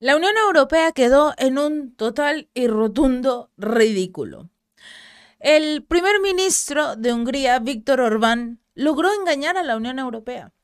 La Unión Europea quedó en un total y rotundo ridículo. El primer ministro de Hungría, Víctor Orbán, logró engañar a la Unión Europea.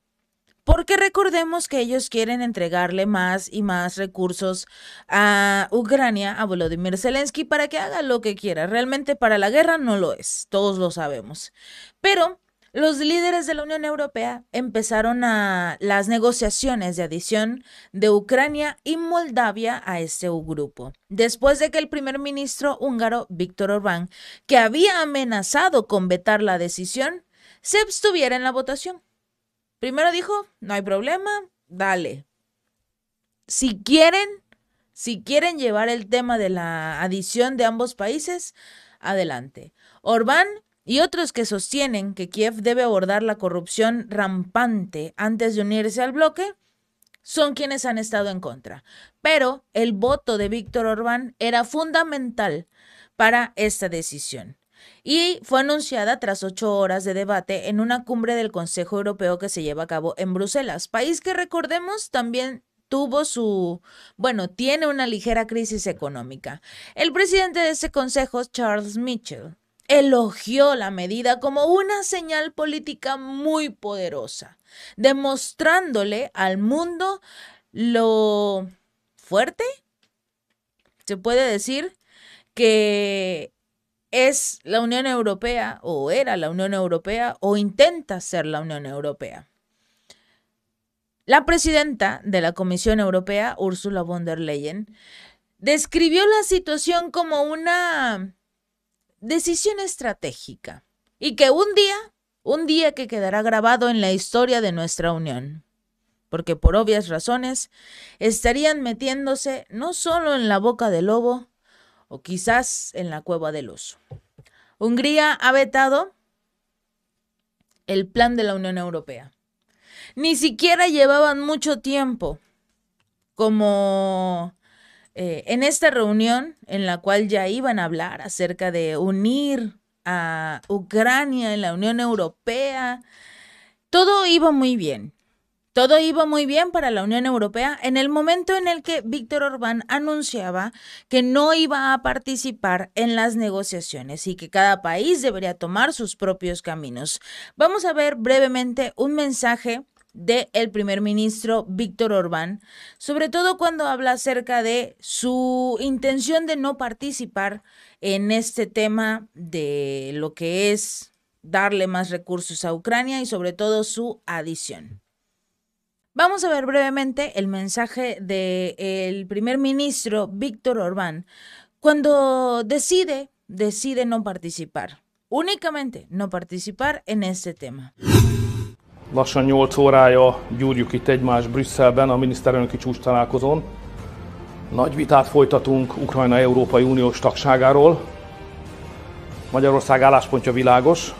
Porque recordemos que ellos quieren entregarle más y más recursos a Ucrania, a Volodymyr Zelensky, para que haga lo que quiera. Realmente para la guerra no lo es, todos lo sabemos. Pero los líderes de la Unión Europea empezaron a las negociaciones de adición de Ucrania y Moldavia a este grupo, después de que el primer ministro húngaro Víctor Orbán, que había amenazado con vetar la decisión, se abstuviera en la votación. Primero dijo, no hay problema, dale. Si quieren, si quieren llevar el tema de la adición de ambos países, adelante. Orbán y otros que sostienen que Kiev debe abordar la corrupción rampante antes de unirse al bloque, son quienes han estado en contra. Pero el voto de Víctor Orbán era fundamental para esta decisión y fue anunciada tras ocho horas de debate en una cumbre del Consejo Europeo que se lleva a cabo en Bruselas, país que recordemos también tuvo su, bueno, tiene una ligera crisis económica. El presidente de ese consejo, Charles Mitchell, elogió la medida como una señal política muy poderosa, demostrándole al mundo lo fuerte, se puede decir, que es la Unión Europea o era la Unión Europea o intenta ser la Unión Europea. La presidenta de la Comisión Europea, Ursula von der Leyen, describió la situación como una decisión estratégica y que un día, un día que quedará grabado en la historia de nuestra unión. Porque por obvias razones estarían metiéndose no solo en la boca del lobo o quizás en la cueva del oso. Hungría ha vetado el plan de la Unión Europea. Ni siquiera llevaban mucho tiempo como eh, en esta reunión, en la cual ya iban a hablar acerca de unir a Ucrania en la Unión Europea, todo iba muy bien. Todo iba muy bien para la Unión Europea en el momento en el que Víctor Orbán anunciaba que no iba a participar en las negociaciones y que cada país debería tomar sus propios caminos. Vamos a ver brevemente un mensaje del el primer ministro Víctor Orbán, sobre todo cuando habla acerca de su intención de no participar en este tema de lo que es darle más recursos a Ucrania y sobre todo su adición. Vamos a ver brevemente el mensaje del el primer ministro Víctor Orbán cuando decide, decide no participar, únicamente no participar en este tema. lassan 8 órája gyúrjuk itt egymás Brüsszelben a miniszterelnöki csúcs találkozón. Nagy vitát folytatunk Ukrajna Európai Uniós tagságáról. Magyarország álláspontja világos,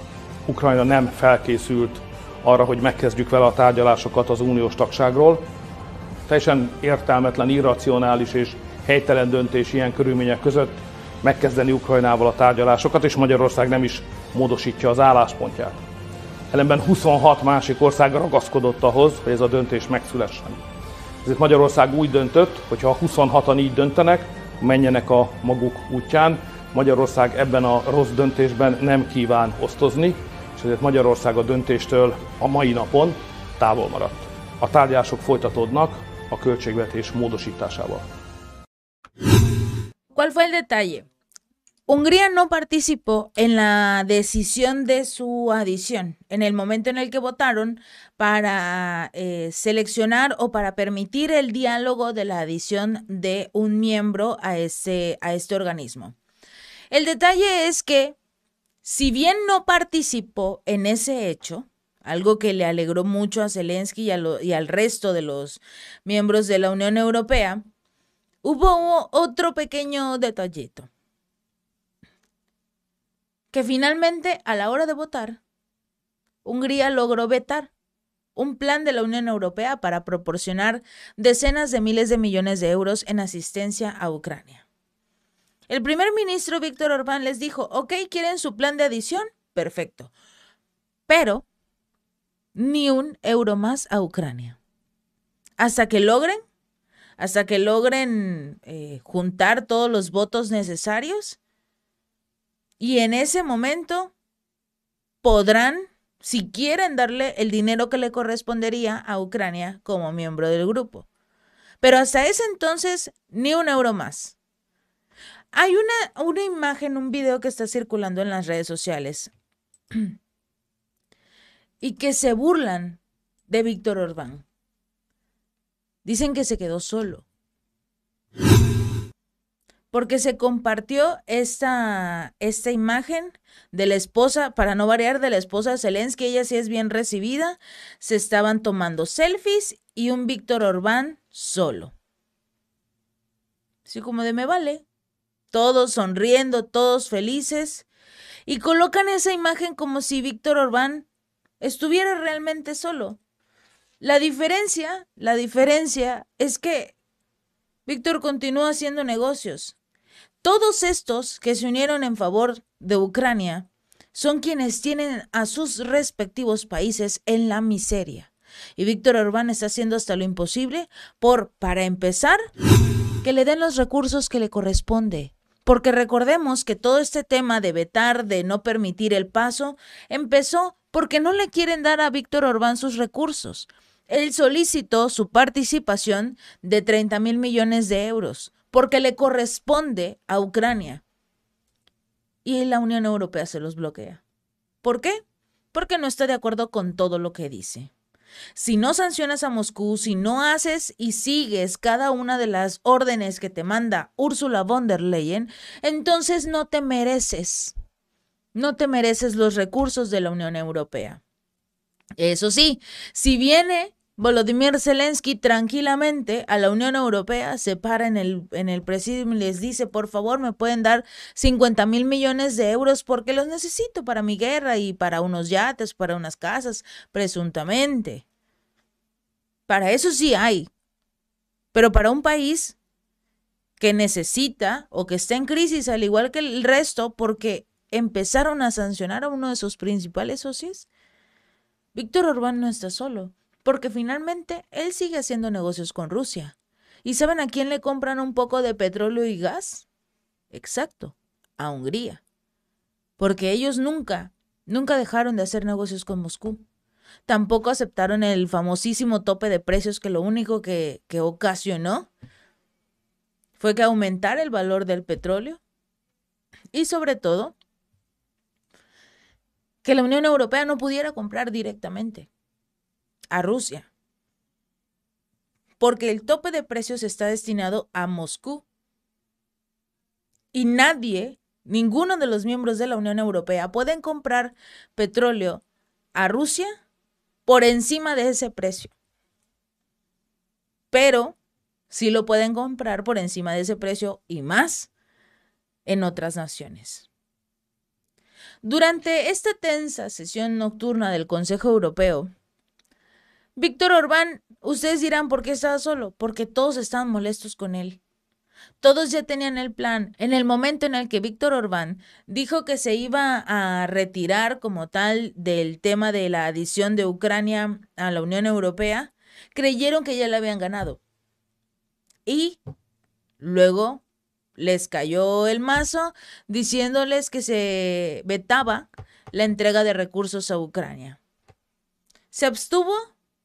Ukrajna nem felkészült arra, hogy megkezdjük vele a tárgyalásokat az uniós tagságról. Teljesen értelmetlen, irracionális és helytelen döntés ilyen körülmények között megkezdeni Ukrajnával a tárgyalásokat, és Magyarország nem is módosítja az álláspontját ellenben 26 másik ország ragaszkodott ahhoz, hogy ez a döntés megszülessen. Ezért Magyarország úgy döntött, hogy ha 26-an így döntenek, menjenek a maguk útján. Magyarország ebben a rossz döntésben nem kíván osztozni, és ezért Magyarország a döntéstől a mai napon távol maradt. A tárgyások folytatódnak a költségvetés módosításával. ¿Cuál fue el detalle? Hungría no participó en la decisión de su adición en el momento en el que votaron para eh, seleccionar o para permitir el diálogo de la adición de un miembro a, ese, a este organismo. El detalle es que, si bien no participó en ese hecho, algo que le alegró mucho a Zelensky y al resto de los miembros de la Unión Europea, hubo otro pequeño detallito que finalmente, a la hora de votar, Hungría logró vetar un plan de la Unión Europea para proporcionar decenas de miles de millones de euros en asistencia a Ucrania. El primer ministro Víctor Orbán les dijo, ok, quieren su plan de adición, perfecto, pero ni un euro más a Ucrania. Hasta que logren, hasta que logren eh, juntar todos los votos necesarios y en ese momento podrán, si quieren, darle el dinero que le correspondería a Ucrania como miembro del grupo. Pero hasta ese entonces, ni un euro más. Hay una, una imagen, un video que está circulando en las redes sociales y que se burlan de Víctor Orbán. Dicen que se quedó solo porque se compartió esta, imagen de la esposa, para no variar, de la esposa de Zelensky, ella sí es bien recibida, se estaban tomando selfies y un Víctor Orbán solo. Así como de me vale, todos sonriendo, todos felices, y colocan esa imagen como si Víctor Orbán estuviera realmente solo. La diferencia, la diferencia es que Víctor continúa haciendo negocios. Todos estos que se unieron en favor de Ucrania son quienes tienen a sus respectivos países en la miseria. Y Víctor Orbán está haciendo hasta lo imposible por, para empezar, que le den los recursos que le corresponde. Porque recordemos que todo este tema de vetar, de no permitir el paso, empezó porque no le quieren dar a Víctor Orbán sus recursos. Él solicitó su participación de 30 mil millones de euros porque le corresponde a Ucrania. Y la Unión Europea se los bloquea. ¿Por qué? Porque no está de acuerdo con todo lo que dice. Si no sancionas a Moscú, si no haces y sigues cada una de las órdenes que te manda Ursula von der Leyen, entonces no te mereces. No te mereces los recursos de la Unión Europea. Eso sí, si viene Volodymyr Zelensky tranquilamente a la Unión Europea se para en el, en el y les dice, por favor, me pueden dar 50 mil millones de euros porque los necesito para mi guerra y para unos yates, para unas casas, presuntamente. Para eso sí hay. Pero para un país que necesita o que está en crisis al igual que el resto porque empezaron a sancionar a uno de sus principales socios, Víctor Orbán no está solo porque finalmente él sigue haciendo negocios con Rusia. ¿Y saben a quién le compran un poco de petróleo y gas? Exacto, a Hungría. Porque ellos nunca, nunca dejaron de hacer negocios con Moscú. Tampoco aceptaron el famosísimo tope de precios que lo único que, que ocasionó fue que aumentara el valor del petróleo y sobre todo que la Unión Europea no pudiera comprar directamente a Rusia, porque el tope de precios está destinado a Moscú. Y nadie, ninguno de los miembros de la Unión Europea pueden comprar petróleo a Rusia por encima de ese precio. Pero sí lo pueden comprar por encima de ese precio y más en otras naciones. Durante esta tensa sesión nocturna del Consejo Europeo, Víctor Orbán, ustedes dirán por qué estaba solo, porque todos estaban molestos con él. Todos ya tenían el plan. En el momento en el que Víctor Orbán dijo que se iba a retirar como tal del tema de la adición de Ucrania a la Unión Europea, creyeron que ya le habían ganado. Y luego les cayó el mazo diciéndoles que se vetaba la entrega de recursos a Ucrania. Se abstuvo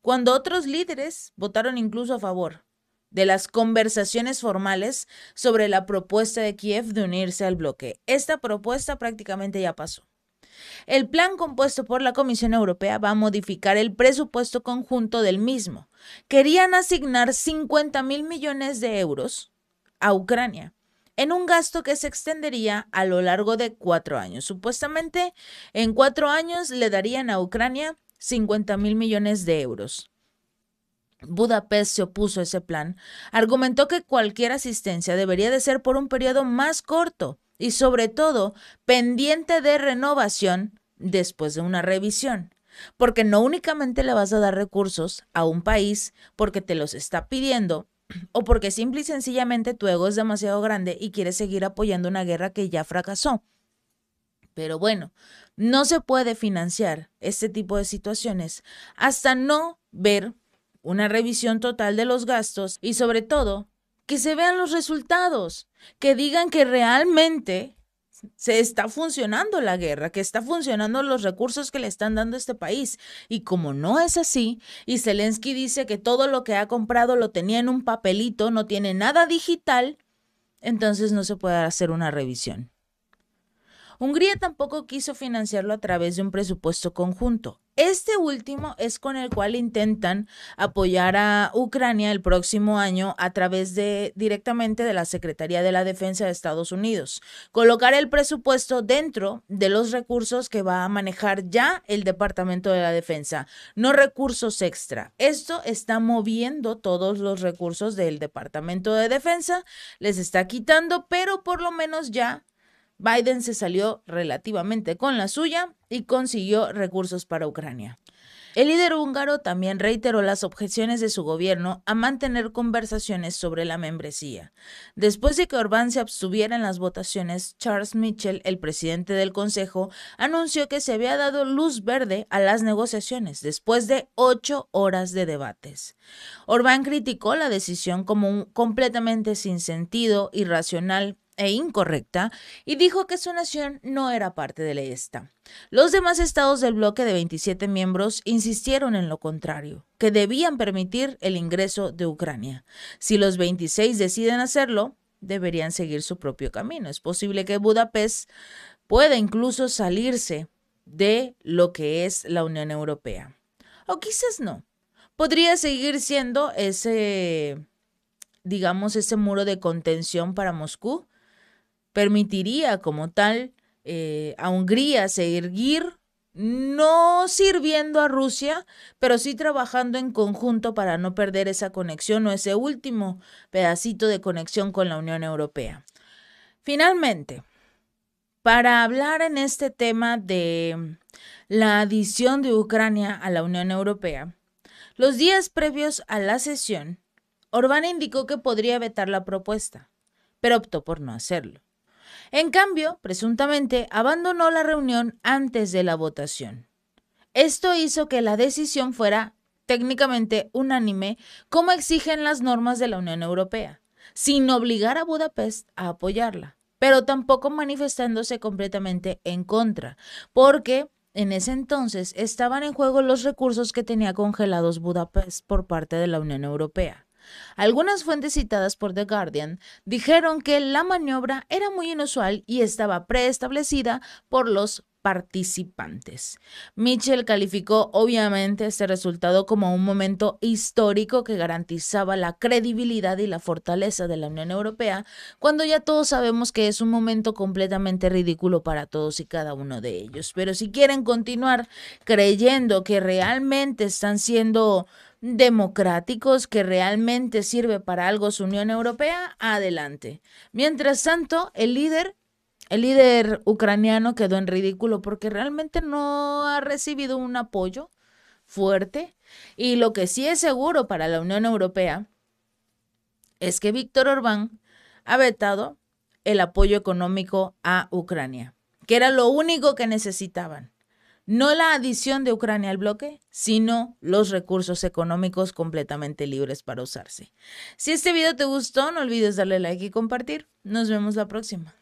cuando otros líderes votaron incluso a favor de las conversaciones formales sobre la propuesta de Kiev de unirse al bloque. Esta propuesta prácticamente ya pasó. El plan compuesto por la Comisión Europea va a modificar el presupuesto conjunto del mismo. Querían asignar 50 mil millones de euros a Ucrania en un gasto que se extendería a lo largo de cuatro años. Supuestamente, en cuatro años le darían a Ucrania 50 mil millones de euros. Budapest se opuso a ese plan. Argumentó que cualquier asistencia debería de ser por un periodo más corto y sobre todo pendiente de renovación después de una revisión. Porque no únicamente le vas a dar recursos a un país porque te los está pidiendo o porque simple y sencillamente tu ego es demasiado grande y quieres seguir apoyando una guerra que ya fracasó. Pero bueno, no se puede financiar este tipo de situaciones hasta no ver una revisión total de los gastos y sobre todo que se vean los resultados, que digan que realmente se está funcionando la guerra, que está funcionando los recursos que le están dando este país. Y como no es así, y Zelensky dice que todo lo que ha comprado lo tenía en un papelito, no tiene nada digital, entonces no se puede hacer una revisión. Hungría tampoco quiso financiarlo a través de un presupuesto conjunto. Este último es con el cual intentan apoyar a Ucrania el próximo año a través de directamente de la Secretaría de la Defensa de Estados Unidos. Colocar el presupuesto dentro de los recursos que va a manejar ya el Departamento de la Defensa, no recursos extra. Esto está moviendo todos los recursos del Departamento de Defensa, les está quitando, pero por lo menos ya Biden se salió relativamente con la suya y consiguió recursos para Ucrania. El líder húngaro también reiteró las objeciones de su gobierno a mantener conversaciones sobre la membresía. Después de que Orbán se abstuviera en las votaciones, Charles Mitchell, el presidente del Consejo, anunció que se había dado luz verde a las negociaciones después de ocho horas de debates. Orbán criticó la decisión como un completamente sin sentido, irracional, e incorrecta y dijo que su nación no era parte de la ESTA. Los demás estados del bloque de 27 miembros insistieron en lo contrario, que debían permitir el ingreso de Ucrania. Si los 26 deciden hacerlo, deberían seguir su propio camino. Es posible que Budapest pueda incluso salirse de lo que es la Unión Europea. O quizás no. Podría seguir siendo ese digamos, ese muro de contención para Moscú, permitiría como tal eh, a Hungría seguir no sirviendo a Rusia, pero sí trabajando en conjunto para no perder esa conexión o ese último pedacito de conexión con la Unión Europea. Finalmente, para hablar en este tema de la adición de Ucrania a la Unión Europea, los días previos a la sesión, Orbán indicó que podría vetar la propuesta, pero optó por no hacerlo. En cambio, presuntamente, abandonó la reunión antes de la votación. Esto hizo que la decisión fuera técnicamente unánime, como exigen las normas de la Unión Europea, sin obligar a Budapest a apoyarla, pero tampoco manifestándose completamente en contra, porque en ese entonces estaban en juego los recursos que tenía congelados Budapest por parte de la Unión Europea. Algunas fuentes citadas por The Guardian dijeron que la maniobra era muy inusual y estaba preestablecida por los participantes. Mitchell calificó obviamente este resultado como un momento histórico que garantizaba la credibilidad y la fortaleza de la Unión Europea, cuando ya todos sabemos que es un momento completamente ridículo para todos y cada uno de ellos. Pero si quieren continuar creyendo que realmente están siendo democráticos que realmente sirve para algo su Unión Europea, adelante. Mientras tanto, el líder el líder ucraniano quedó en ridículo porque realmente no ha recibido un apoyo fuerte y lo que sí es seguro para la Unión Europea es que Víctor Orbán ha vetado el apoyo económico a Ucrania, que era lo único que necesitaban no la adición de Ucrania al bloque, sino los recursos económicos completamente libres para usarse. Si este video te gustó, no olvides darle like y compartir. Nos vemos la próxima.